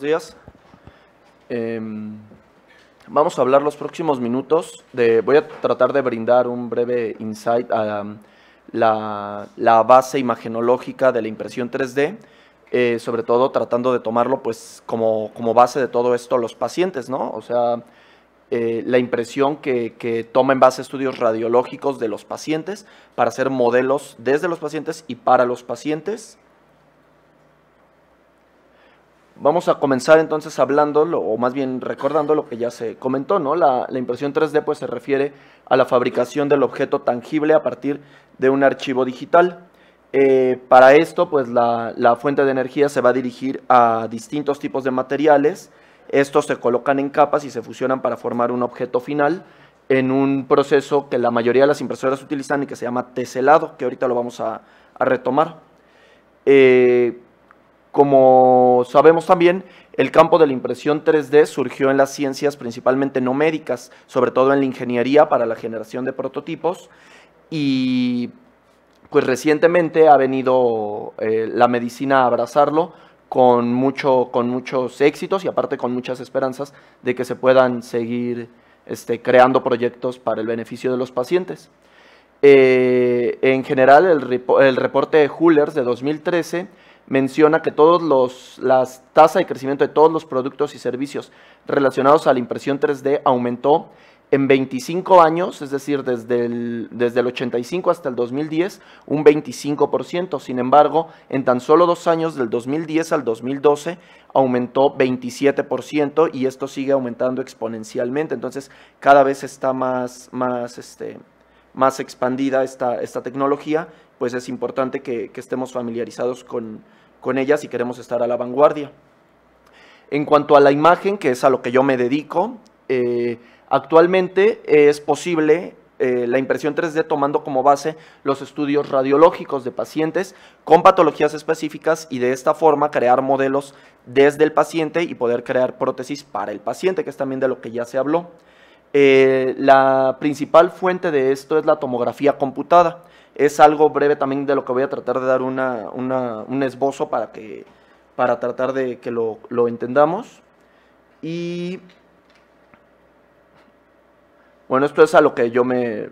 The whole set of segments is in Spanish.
buenos días. Em, vamos a hablar los próximos minutos. De, voy a tratar de brindar un breve insight a um, la, base imagenológica de la impresión 3D, eh, sobre todo tratando de tomarlo pues, como, base de todo esto los pacientes, ¿no? O sea, eh, la impresión que, que toma en base estudios radiológicos de los pacientes para hacer modelos desde los pacientes y para los pacientes. Vamos a comenzar entonces hablando, o más bien recordando lo que ya se comentó, ¿no? La, impresión 3D pues se refiere a la fabricación del objeto tangible a partir de un archivo digital. Eh, para esto, pues la, fuente de energía se va a dirigir a distintos tipos de materiales. Estos se colocan en capas y se fusionan para formar un objeto final en un proceso que la mayoría de las impresoras utilizan y que se llama teselado, que ahorita lo vamos a, retomar. Eh, como sabemos también, el campo de la impresión 3D surgió en las ciencias principalmente no médicas, sobre todo en la ingeniería para la generación de prototipos y pues recientemente ha venido eh, la medicina a abrazarlo con, muchos éxitos y aparte con muchas esperanzas de que se puedan seguir este, creando proyectos para el beneficio de los pacientes. Eh, en general, el, el reporte de Hulers de 2013 menciona que todas las tasas de crecimiento de todos los productos y servicios relacionados a la impresión 3D aumentó en 25 años, es decir, desde el, desde el 85 hasta el 2010, un 25%. Sin embargo, en tan solo dos años, del 2010 al 2012, aumentó 27% y esto sigue aumentando exponencialmente. Entonces, cada vez está más, más, este, más expandida esta, esta tecnología, pues es importante que, que estemos familiarizados con, con ella si queremos estar a la vanguardia. En cuanto a la imagen, que es a lo que yo me dedico, eh, actualmente es posible eh, la impresión 3D tomando como base los estudios radiológicos de pacientes con patologías específicas y de esta forma crear modelos desde el paciente y poder crear prótesis para el paciente, que es también de lo que ya se habló. Eh, la principal fuente de esto es la tomografía computada, es algo breve también de lo que voy a tratar de dar un esbozo para, que, para tratar de que lo, entendamos. Y bueno, esto es a lo que yo me...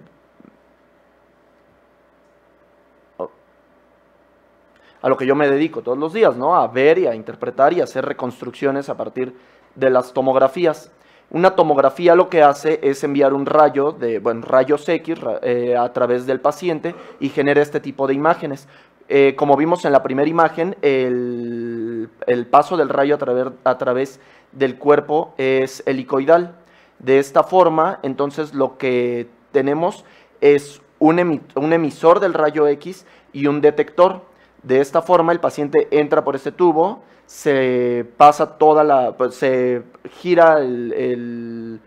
a lo que yo me dedico todos los días, ¿no? A ver y a interpretar y a hacer reconstrucciones a partir de las tomografías. Una tomografía lo que hace es enviar un rayo de, bueno, rayos X eh, a través del paciente y genera este tipo de imágenes. Eh, como vimos en la primera imagen, el, paso del rayo a través, a través del cuerpo es helicoidal. De esta forma, entonces lo que tenemos es un, un, emisor del rayo X y un detector. De esta forma, el paciente entra por este tubo, se pasa toda la, pues, se gira el,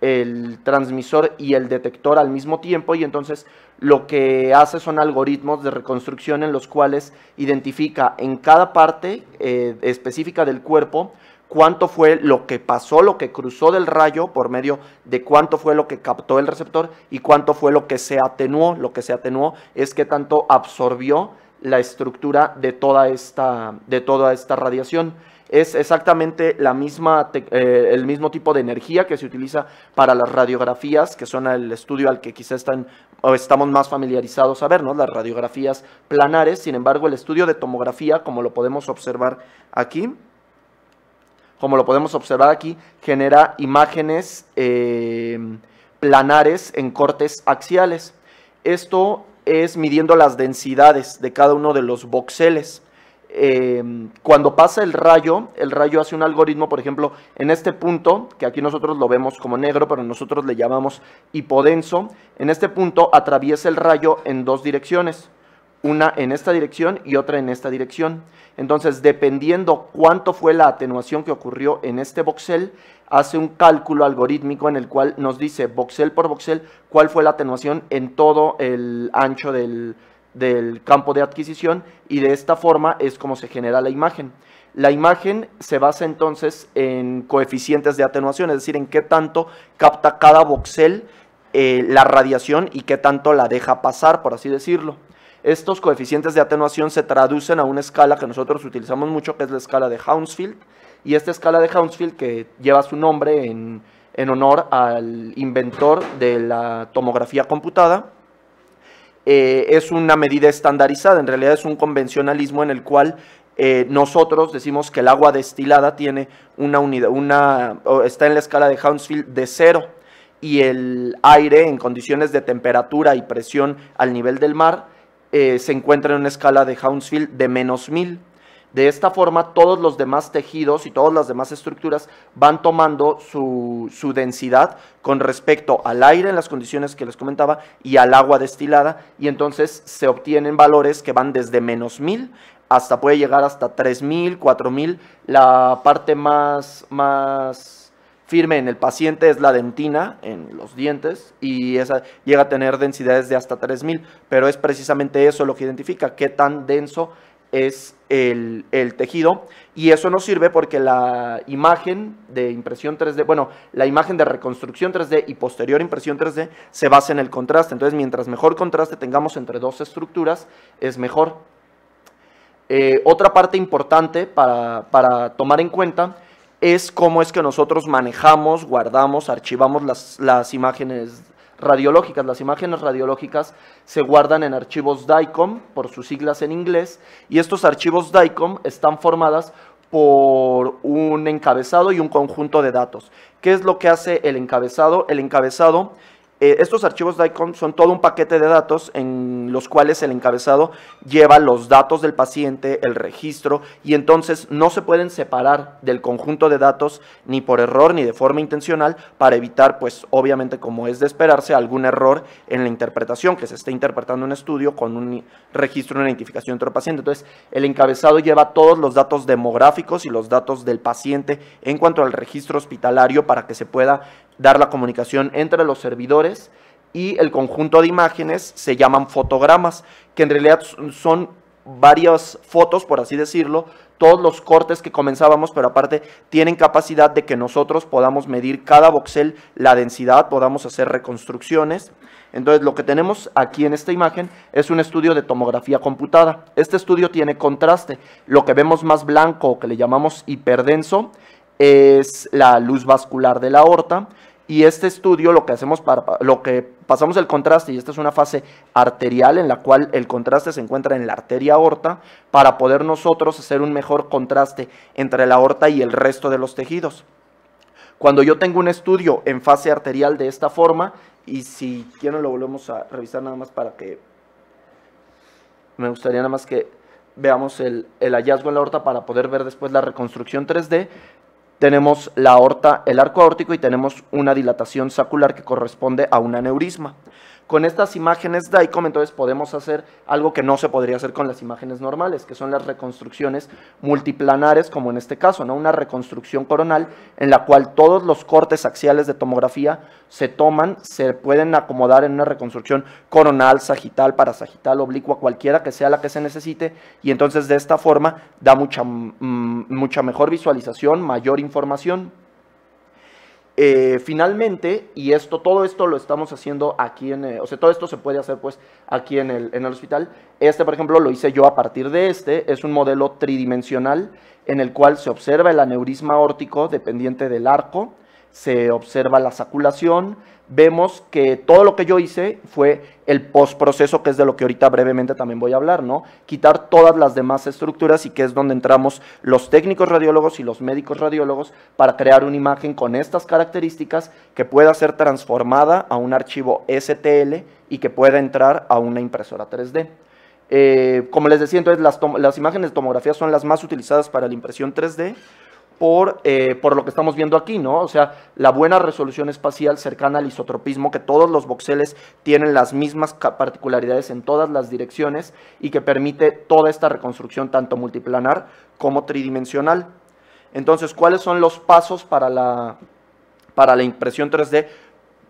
el, transmisor y el detector al mismo tiempo y entonces lo que hace son algoritmos de reconstrucción en los cuales identifica en cada parte eh, específica del cuerpo cuánto fue lo que pasó, lo que cruzó del rayo por medio de cuánto fue lo que captó el receptor y cuánto fue lo que se atenuó. Lo que se atenuó es que tanto absorbió la estructura de toda esta, de toda esta radiación. Es exactamente la misma eh, el mismo tipo de energía que se utiliza para las radiografías, que son el estudio al que quizá están, o estamos más familiarizados a ver, ¿no? las radiografías planares. Sin embargo, el estudio de tomografía, como lo podemos observar aquí, como lo podemos observar aquí, genera imágenes eh, planares en cortes axiales. Esto es midiendo las densidades de cada uno de los voxeles. Em, cuando pasa el rayo, el rayo hace un algoritmo, por ejemplo, en este punto, que aquí nosotros lo vemos como negro, pero nosotros le llamamos hipodenso, en este punto atraviesa el rayo en dos direcciones una en esta dirección y otra en esta dirección. Entonces, dependiendo cuánto fue la atenuación que ocurrió en este voxel, hace un cálculo algorítmico en el cual nos dice voxel por voxel cuál fue la atenuación en todo el ancho del, campo de adquisición y de esta forma es como se genera la imagen. La imagen se basa entonces en coeficientes de atenuación, es decir, en qué tanto capta cada voxel eh, la radiación y qué tanto la deja pasar, por así decirlo. Estos coeficientes de atenuación se traducen a una escala que nosotros utilizamos mucho, que es la escala de Hounsfield. Y esta escala de Hounsfield, que lleva su nombre en, honor al inventor de la tomografía computada, eh, es una medida estandarizada, en realidad es un convencionalismo en el cual eh, nosotros decimos que el agua destilada tiene una una, está en la escala de Hounsfield de cero y el aire en condiciones de temperatura y presión al nivel del mar eh, se encuentra en una escala de Hounsfield de menos 1000. De esta forma, todos los demás tejidos y todas las demás estructuras van tomando su, densidad con respecto al aire en las condiciones que les comentaba y al agua destilada, y entonces se obtienen valores que van desde menos 1000 hasta puede llegar hasta 3000, 4000. La parte más, más firme en el paciente es la dentina, en los dientes, y esa llega a tener densidades de hasta 3000, pero es precisamente eso lo que identifica, qué tan denso es el, tejido y eso nos sirve porque la imagen de impresión 3D, bueno, la imagen de reconstrucción 3D y posterior impresión 3D se basa en el contraste. Entonces, mientras mejor contraste tengamos entre dos estructuras, es mejor. Eh, otra parte importante para, para tomar en cuenta es cómo es que nosotros manejamos, guardamos, archivamos las, las imágenes radiológicas. Las imágenes radiológicas se guardan en archivos DICOM, por sus siglas en inglés, y estos archivos DICOM están formadas por un encabezado y un conjunto de datos. ¿Qué es lo que hace el encabezado? El encabezado eh, estos archivos DICOM son todo un paquete de datos en los cuales el encabezado lleva los datos del paciente, el registro, y entonces no se pueden separar del conjunto de datos ni por error ni de forma intencional para evitar, pues obviamente como es de esperarse, algún error en la interpretación, que se esté interpretando un estudio con un registro, una identificación de otro paciente. Entonces, el encabezado lleva todos los datos demográficos y los datos del paciente en cuanto al registro hospitalario para que se pueda dar la comunicación entre los servidores y el conjunto de imágenes se llaman fotogramas, que en realidad son varias fotos, por así decirlo, todos los cortes que comenzábamos, pero aparte tienen capacidad de que nosotros podamos medir cada voxel, la densidad, podamos hacer reconstrucciones. Entonces lo que tenemos aquí en esta imagen es un estudio de tomografía computada. Este estudio tiene contraste. Lo que vemos más blanco, que le llamamos hiperdenso, es la luz vascular de la aorta y este estudio lo que hacemos para, lo que pasamos el contraste, y esta es una fase arterial en la cual el contraste se encuentra en la arteria aorta, para poder nosotros hacer un mejor contraste entre la aorta y el resto de los tejidos. Cuando yo tengo un estudio en fase arterial de esta forma, y si quieren lo volvemos a revisar nada más para que me gustaría nada más que veamos el, el, hallazgo en la aorta para poder ver después la reconstrucción 3D tenemos la aorta, el arco aórtico y tenemos una dilatación sacular que corresponde a un aneurisma con estas imágenes DICOM entonces podemos hacer algo que no se podría hacer con las imágenes normales, que son las reconstrucciones multiplanares, como en este caso, ¿no? una reconstrucción coronal en la cual todos los cortes axiales de tomografía se toman, se pueden acomodar en una reconstrucción coronal, sagital, parasagital, oblicua, cualquiera que sea la que se necesite, y entonces de esta forma da mucha, mm, mucha mejor visualización, mayor información. Eh, finalmente, y esto, todo esto lo estamos haciendo aquí en, eh, o sea, todo esto se puede hacer pues aquí en el, en el, hospital. Este, por ejemplo, lo hice yo a partir de este, es un modelo tridimensional en el cual se observa el aneurisma órtico dependiente del arco, se observa la saculación, vemos que todo lo que yo hice fue el postproceso, que es de lo que ahorita brevemente también voy a hablar, ¿no? Quitar todas las demás estructuras y que es donde entramos los técnicos radiólogos y los médicos radiólogos para crear una imagen con estas características que pueda ser transformada a un archivo STL y que pueda entrar a una impresora 3D. Eh, como les decía, entonces las, las imágenes de tomografía son las más utilizadas para la impresión 3D eh, por, lo que estamos viendo aquí, ¿no? O sea, la buena resolución espacial cercana al isotropismo, que todos los voxeles tienen las mismas particularidades en todas las direcciones y que permite toda esta reconstrucción tanto multiplanar como tridimensional. Entonces, ¿cuáles son los pasos para la, impresión 3D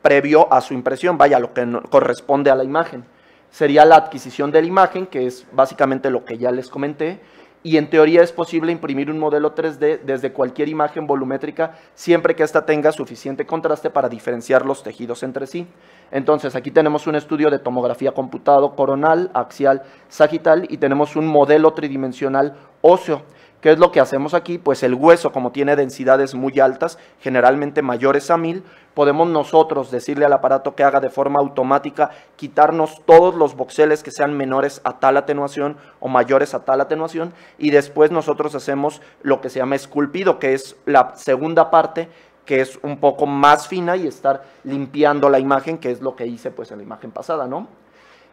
previo a su impresión? Vaya, lo que corresponde a la imagen. Sería la adquisición de la imagen, que es básicamente lo que ya les comenté, y en teoría es posible imprimir un modelo 3D desde cualquier imagen volumétrica siempre que ésta tenga suficiente contraste para diferenciar los tejidos entre sí. Entonces aquí tenemos un estudio de tomografía computado coronal, axial, sagital y tenemos un modelo tridimensional óseo. ¿Qué es lo que hacemos aquí? Pues el hueso, como tiene densidades muy altas, generalmente mayores a mil, podemos nosotros decirle al aparato que haga de forma automática quitarnos todos los voxeles que sean menores a tal atenuación o mayores a tal atenuación y después nosotros hacemos lo que se llama esculpido, que es la segunda parte que es un poco más fina y estar limpiando la imagen, que es lo que hice pues en la imagen pasada, ¿no?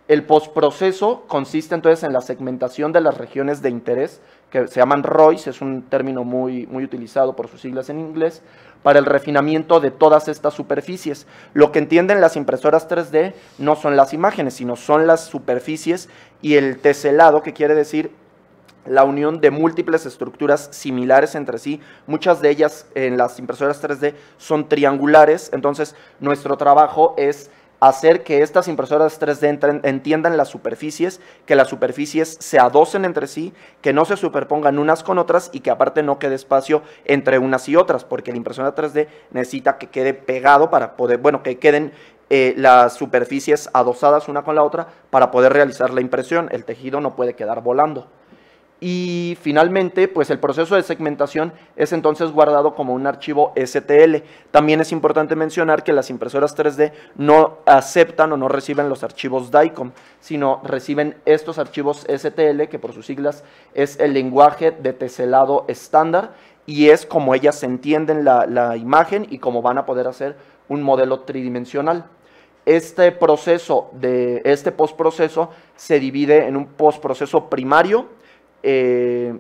El postproceso consiste entonces en la segmentación de las regiones de interés que se llaman ROIs, es un término muy, muy utilizado por sus siglas en inglés, para el refinamiento de todas estas superficies. Lo que entienden las impresoras 3D no son las imágenes, sino son las superficies y el teselado, que quiere decir la unión de múltiples estructuras similares entre sí. Muchas de ellas en las impresoras 3D son triangulares, entonces nuestro trabajo es hacer que estas impresoras 3D entiendan las superficies, que las superficies se adosen entre sí, que no se superpongan unas con otras y que aparte no quede espacio entre unas y otras, porque la impresora 3D necesita que quede pegado para poder, bueno, que queden eh, las superficies adosadas una con la otra para poder realizar la impresión. El tejido no puede quedar volando y finalmente, pues el proceso de segmentación es entonces guardado como un archivo STL. También es importante mencionar que las impresoras 3D no aceptan o no reciben los archivos DICOM, sino reciben estos archivos STL, que por sus siglas es el lenguaje de teselado estándar, y es como ellas entienden la, la imagen y cómo van a poder hacer un modelo tridimensional este proceso de este postproceso se divide en un postproceso primario eh,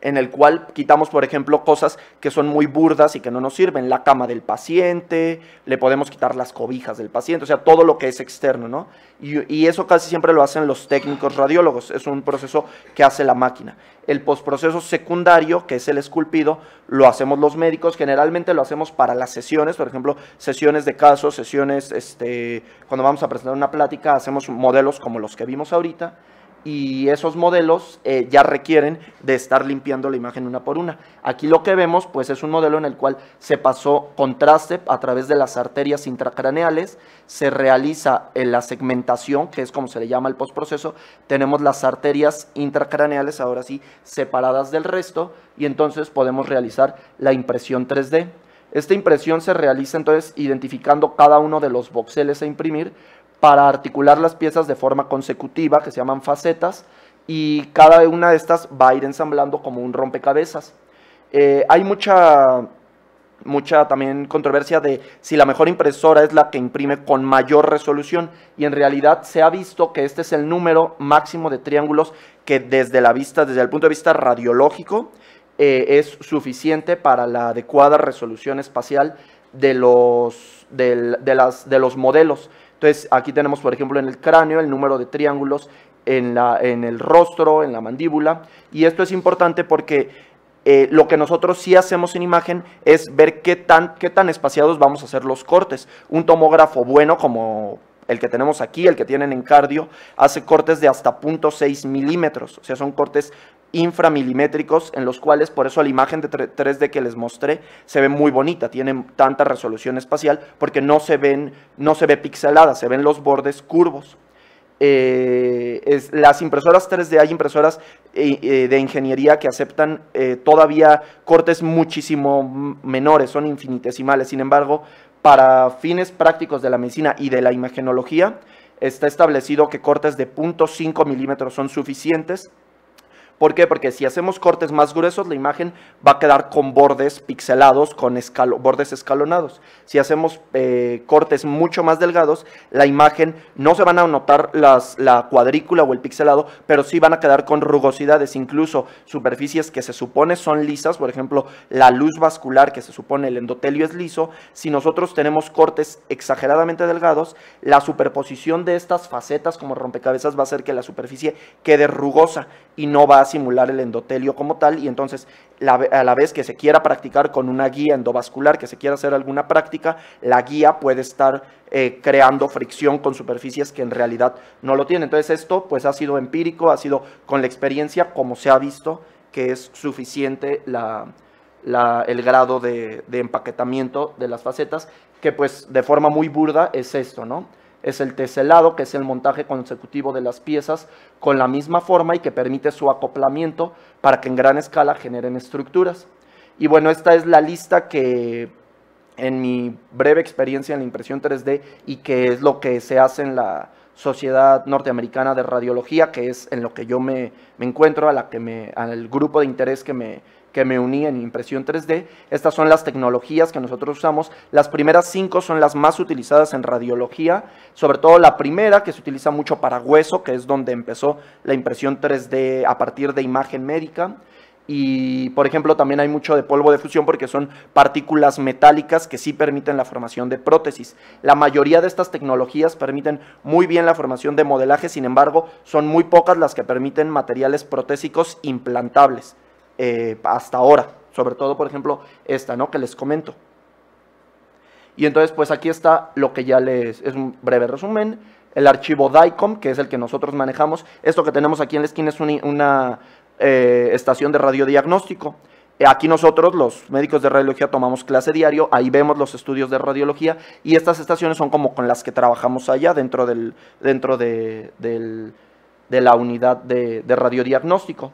en el cual quitamos, por ejemplo, cosas que son muy burdas y que no nos sirven. La cama del paciente, le podemos quitar las cobijas del paciente, o sea, todo lo que es externo, ¿no? Y, eso casi siempre lo hacen los técnicos radiólogos, es un proceso que hace la máquina. El postproceso secundario, que es el esculpido, lo hacemos los médicos, generalmente lo hacemos para las sesiones, por ejemplo, sesiones de casos, sesiones, este, cuando vamos a presentar una plática, hacemos modelos como los que vimos ahorita y esos modelos eh, ya requieren de estar limpiando la imagen una por una. Aquí lo que vemos pues es un modelo en el cual se pasó contraste a través de las arterias intracraneales, se realiza eh, la segmentación, que es como se le llama el postproceso, tenemos las arterias intracraneales ahora sí separadas del resto y entonces podemos realizar la impresión 3D. Esta impresión se realiza entonces identificando cada uno de los voxeles a imprimir para articular las piezas de forma consecutiva, que se llaman facetas, y cada una de estas va a ir ensamblando como un rompecabezas. Eh, hay mucha, mucha también controversia de si la mejor impresora es la que imprime con mayor resolución, y en realidad se ha visto que este es el número máximo de triángulos que desde la vista, desde el punto de vista radiológico, eh, es suficiente para la adecuada resolución espacial de los, de los modelos. Entonces, aquí tenemos, por ejemplo, en el cráneo el número de triángulos en, la, en el rostro, en la mandíbula. Y esto es importante porque eh, lo que nosotros sí hacemos en imagen es ver qué tan, qué tan espaciados vamos a hacer los cortes. Un tomógrafo bueno como el que tenemos aquí, el que tienen en cardio, hace cortes de hasta 0.6 milímetros, o sea, son cortes inframilimétricos en los cuales, por eso la imagen de 3D que les mostré se ve muy bonita, tiene tanta resolución espacial porque no se, ven, no se ve pixelada, se ven los bordes curvos. Eh, las impresoras 3D, hay impresoras eh, eh, de ingeniería que aceptan todavía cortes muchísimo menores, son infinitesimales, sin embargo, para fines prácticos de la medicina y de la imagenología, está establecido que cortes de 0.5 milímetros son suficientes ¿Por qué? Porque si hacemos cortes más gruesos, la imagen va a quedar con bordes pixelados, con bordes escalonados. Si hacemos eh, cortes mucho más delgados, la imagen no se van a notar las, la cuadrícula o el pixelado, pero sí van a quedar con rugosidades, incluso superficies que se supone son lisas, por ejemplo, la luz vascular que se supone el endotelio es liso. Si nosotros tenemos cortes exageradamente delgados, la superposición de estas facetas como rompecabezas va a hacer que la superficie quede rugosa y no va a simular el endotelio como tal y entonces a la vez que se quiera practicar con una guía endovascular, que se quiera hacer alguna práctica, la guía puede estar eh, creando fricción con superficies que en realidad no lo tienen. Entonces esto pues ha sido empírico, ha sido con la experiencia como se ha visto que es suficiente el grado de, de empaquetamiento de las facetas, que pues de forma muy burda es esto, ¿no? es el teselado, que es el montaje consecutivo de las piezas con la misma forma y que permite su acoplamiento para que en gran escala generen estructuras. Y bueno, esta es la lista que en mi breve experiencia en la impresión 3D y que es lo que se hace en la Sociedad Norteamericana de Radiología, que es en lo que yo me, encuentro, a la que me, al grupo de interés que me, que me uní en impresión 3D. Estas son las tecnologías que nosotros usamos. Las primeras cinco son las más utilizadas en radiología, sobre todo la primera que se utiliza mucho para hueso, que es donde empezó la impresión 3D a partir de imagen médica. Y, por ejemplo, también hay mucho de polvo de fusión porque son partículas metálicas que sí permiten la formación de prótesis. La mayoría de estas tecnologías permiten muy bien la formación de modelaje, sin embargo, son muy pocas las que permiten materiales protésicos implantables. Eh, hasta ahora. Sobre todo, por ejemplo, esta, ¿no? Que les comento. Y entonces, pues aquí está lo que ya les... Es un breve resumen. El archivo DICOM, que es el que nosotros manejamos. Esto que tenemos aquí en la esquina es una, eh, estación de radiodiagnóstico. Eh, aquí nosotros, los médicos de radiología, tomamos clase diario, ahí vemos los estudios de radiología y estas estaciones son como con las que trabajamos allá dentro, del, dentro de, la unidad de radiodiagnóstico.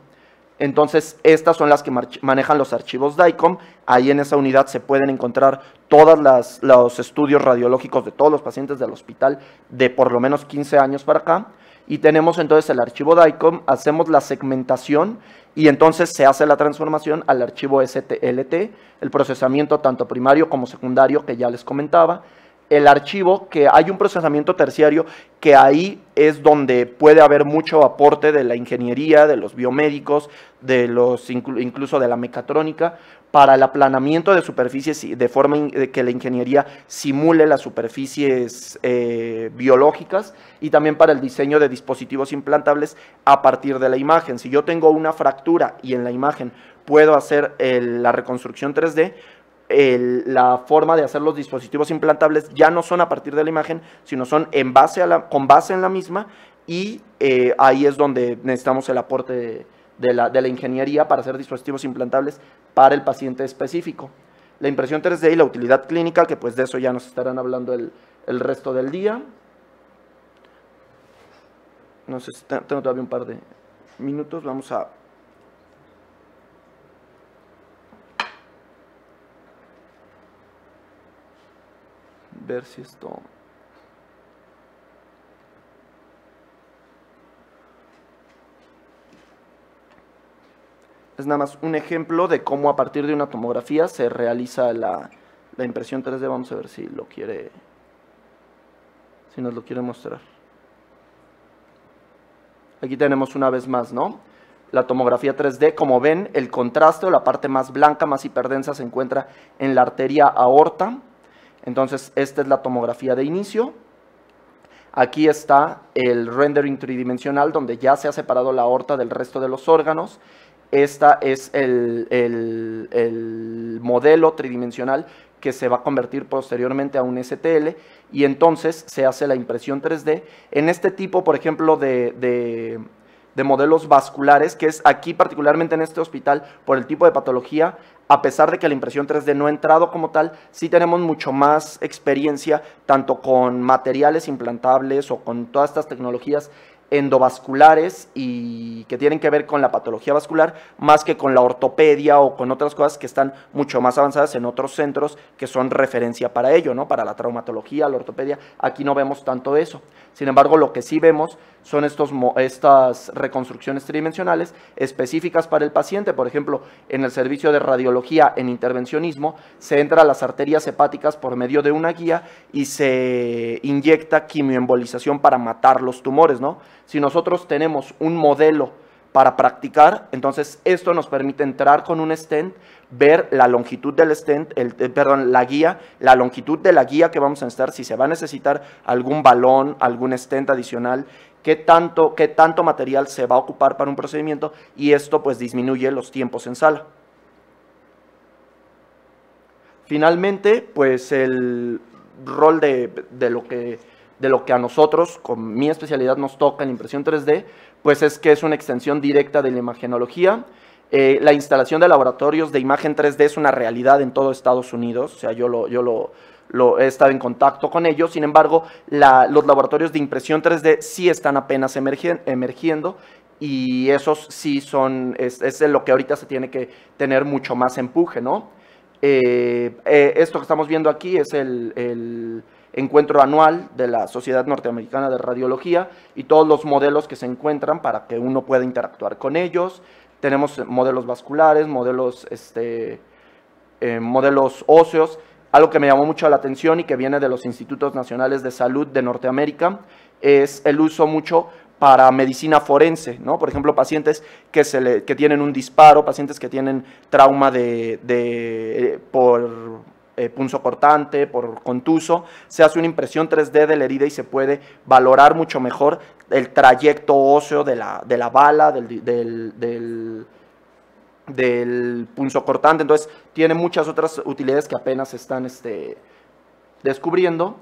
Entonces, estas son las que manejan los archivos DICOM. Ahí en esa unidad se pueden encontrar todos los estudios radiológicos de todos los pacientes del hospital de por lo menos 15 años para acá. Y tenemos entonces el archivo DICOM, hacemos la segmentación y entonces se hace la transformación al archivo STLT, el procesamiento tanto primario como secundario que ya les comentaba el archivo, que hay un procesamiento terciario, que ahí es donde puede haber mucho aporte de la ingeniería, de los biomédicos, de los incluso de la mecatrónica, para el aplanamiento de superficies de forma que la ingeniería simule las superficies eh, biológicas y también para el diseño de dispositivos implantables a partir de la imagen. Si yo tengo una fractura y en la imagen puedo hacer la reconstrucción 3D, la forma de hacer los dispositivos implantables ya no son a partir de la imagen, sino son en base a la, con base en la misma y eh, ahí es donde necesitamos el aporte de, la, ingeniería para hacer dispositivos implantables para el paciente específico. La impresión 3D y la utilidad clínica, que pues de eso ya nos estarán hablando el, el resto del día. No sé tengo todavía un par de minutos, vamos a ver si esto es nada más un ejemplo de cómo a partir de una tomografía se realiza la, impresión 3D. Vamos a ver si lo quiere, si nos lo quiere mostrar. Aquí tenemos una vez más, ¿no? La tomografía 3D, como ven, el contraste o la parte más blanca, más hiperdensa, se encuentra en la arteria aorta. Entonces, esta es la tomografía de inicio. Aquí está el rendering tridimensional donde ya se ha separado la aorta del resto de los órganos. Esta es el, modelo tridimensional que se va a convertir posteriormente a un STL y entonces se hace la impresión 3D. En este tipo, por ejemplo, de de modelos vasculares, que es aquí particularmente en este hospital por el tipo de patología, a pesar de que la impresión 3D no ha entrado como tal, sí tenemos mucho más experiencia tanto con materiales implantables o con todas estas tecnologías endovasculares y que tienen que ver con la patología vascular más que con la ortopedia o con otras cosas que están mucho más avanzadas en otros centros que son referencia para ello, ¿no? Para la traumatología, la ortopedia, aquí no vemos tanto eso. Sin embargo, lo que sí vemos son estos, estas reconstrucciones tridimensionales específicas para el paciente. Por ejemplo, en el servicio de radiología en intervencionismo, se entra a las arterias hepáticas por medio de una guía y se inyecta quimioembolización para matar los tumores. ¿no? Si nosotros tenemos un modelo para practicar. Entonces, esto nos permite entrar con un stent, ver la longitud del stent, el, eh, perdón, la guía, la longitud de la guía que vamos a necesitar, si se va a necesitar algún balón, algún stent adicional, qué tanto, qué tanto material se va a ocupar para un procedimiento y esto pues disminuye los tiempos en sala. Finalmente, pues el rol de, lo que de lo que a nosotros, con mi especialidad, nos toca en impresión 3D, pues es que es una extensión directa de la imagenología. Eh, la instalación de laboratorios de imagen 3D es una realidad en todo Estados Unidos, o sea, yo lo, yo lo, he estado en contacto con ellos, sin embargo, los laboratorios de impresión 3D sí están apenas emergiendo y esos sí son, es, lo que ahorita se tiene que tener mucho más empuje, ¿no? Eh, eh, esto que estamos viendo aquí es el encuentro anual de la Sociedad Norteamericana de Radiología y todos los modelos que se encuentran para que uno pueda interactuar con ellos. Tenemos eh, modelos vasculares, modelos, este, eh, modelos óseos, algo que me llamó mucho la atención y que viene de los Institutos Nacionales de Salud de Norteamérica es el uso mucho para medicina forense, ¿no? Por ejemplo, pacientes que, se tienen un disparo, pacientes que tienen trauma de, de eh, por eh, punzo cortante, por contuso, se hace una impresión 3D de la herida y se puede valorar mucho mejor el trayecto óseo de la, bala, del, del, del, Entonces, tiene muchas otras utilidades que apenas están este, descubriendo.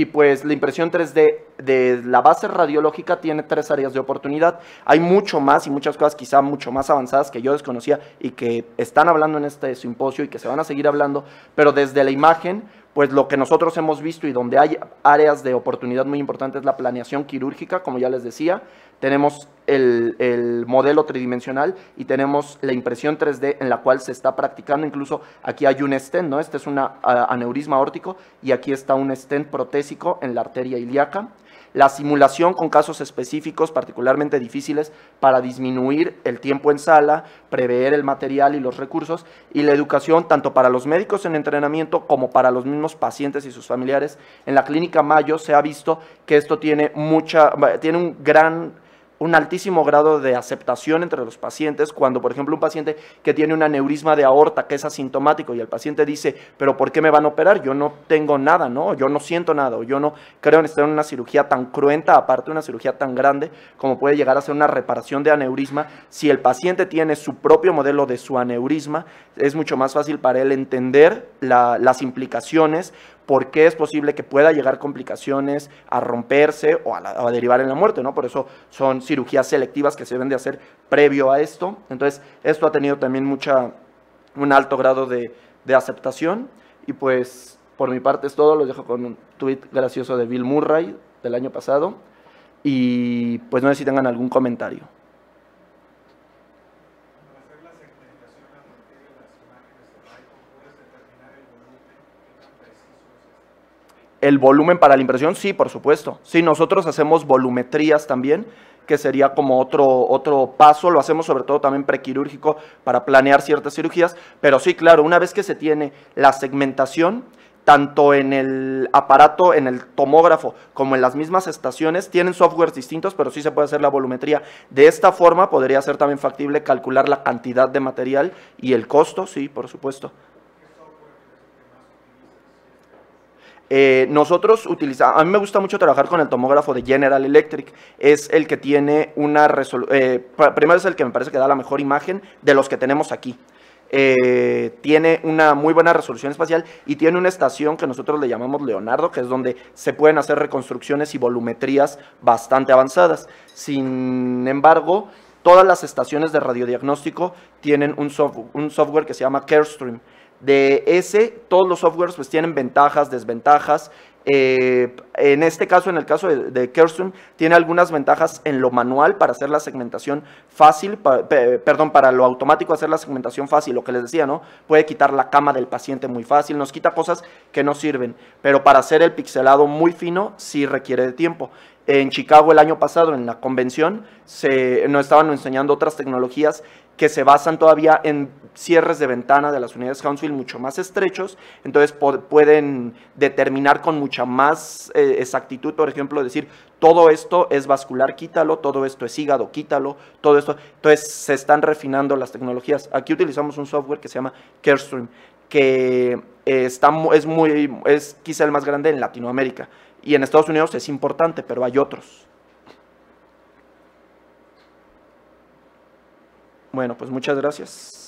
Y pues la impresión 3D de la base radiológica tiene tres áreas de oportunidad. Hay mucho más y muchas cosas quizá mucho más avanzadas que yo desconocía y que están hablando en este simposio y que se van a seguir hablando, pero desde la imagen pues lo que nosotros hemos visto y donde hay áreas de oportunidad muy importantes es la planeación quirúrgica, como ya les decía, tenemos el, modelo tridimensional y tenemos la impresión 3D en la cual se está practicando, incluso aquí hay un stent, ¿no? Este es un aneurisma órtico y aquí está un stent protésico en la arteria ilíaca la simulación con casos específicos particularmente difíciles para disminuir el tiempo en sala, prever el material y los recursos, y la educación tanto para los médicos en entrenamiento como para los mismos pacientes y sus familiares. En la clínica Mayo se ha visto que esto tiene, mucha, tiene un gran un altísimo grado de aceptación entre los pacientes cuando, por ejemplo, un paciente que tiene un aneurisma de aorta que es asintomático y el paciente dice, pero ¿por qué me van a operar? Yo no tengo nada, ¿no? Yo no siento nada, yo no creo en estar en una cirugía tan cruenta, aparte una cirugía tan grande como puede llegar a ser una reparación de aneurisma. Si el paciente tiene su propio modelo de su aneurisma, es mucho más fácil para él entender las implicaciones, por qué es posible que pueda llegar complicaciones a romperse o a, derivar en la muerte, ¿no? Por eso son cirugías selectivas que se deben de hacer previo a esto. Entonces, esto ha tenido también mucha, un alto grado de, aceptación y pues por mi parte es todo, los dejo con un tuit gracioso de Bill Murray del año pasado y pues no sé si tengan algún comentario. El volumen para la impresión, sí, por supuesto. Sí, nosotros hacemos volumetrías también, que sería como otro, otro paso, lo hacemos sobre todo también prequirúrgico para planear ciertas cirugías, pero sí, claro, una vez que se tiene la segmentación, tanto en el aparato, en el tomógrafo, como en las mismas estaciones, tienen softwares distintos, pero sí se puede hacer la volumetría. De esta forma podría ser también factible calcular la cantidad de material y el costo, sí, por supuesto. Eh, nosotros utilizamos, a mí me gusta mucho trabajar con el tomógrafo de General Electric, es el que tiene una resolución, eh, primero es el que me parece que da la mejor imagen de los que tenemos aquí. Eh, tiene una muy buena resolución espacial y tiene una estación que nosotros le llamamos Leonardo, que es donde se pueden hacer reconstrucciones y volumetrías bastante avanzadas. Sin embargo, todas las estaciones de radiodiagnóstico tienen un software que se llama CareStream de ese, todos los softwares pues tienen ventajas, desventajas. Eh, en este caso, en el caso de, de tiene algunas ventajas en lo manual para hacer la segmentación fácil, perdón, para lo automático hacer la segmentación fácil, lo que les decía, ¿no? Puede quitar la cama del paciente muy fácil, nos quita cosas que no sirven, pero para hacer el pixelado muy fino sí requiere de tiempo. En Chicago el año pasado, en la convención, se, nos estaban enseñando otras tecnologías que se basan todavía en cierres de ventana de las unidades Hounsfield mucho más estrechos, entonces pueden determinar con mucha más eh, exactitud, por ejemplo, decir, todo esto es vascular, quítalo, todo esto es hígado, quítalo, todo esto. Entonces se están refinando las tecnologías. Aquí utilizamos un software que se llama CareStream, que eh, está, es, muy, es quizá el más grande en Latinoamérica. Y en Estados Unidos es importante, pero hay otros. Bueno, pues muchas gracias.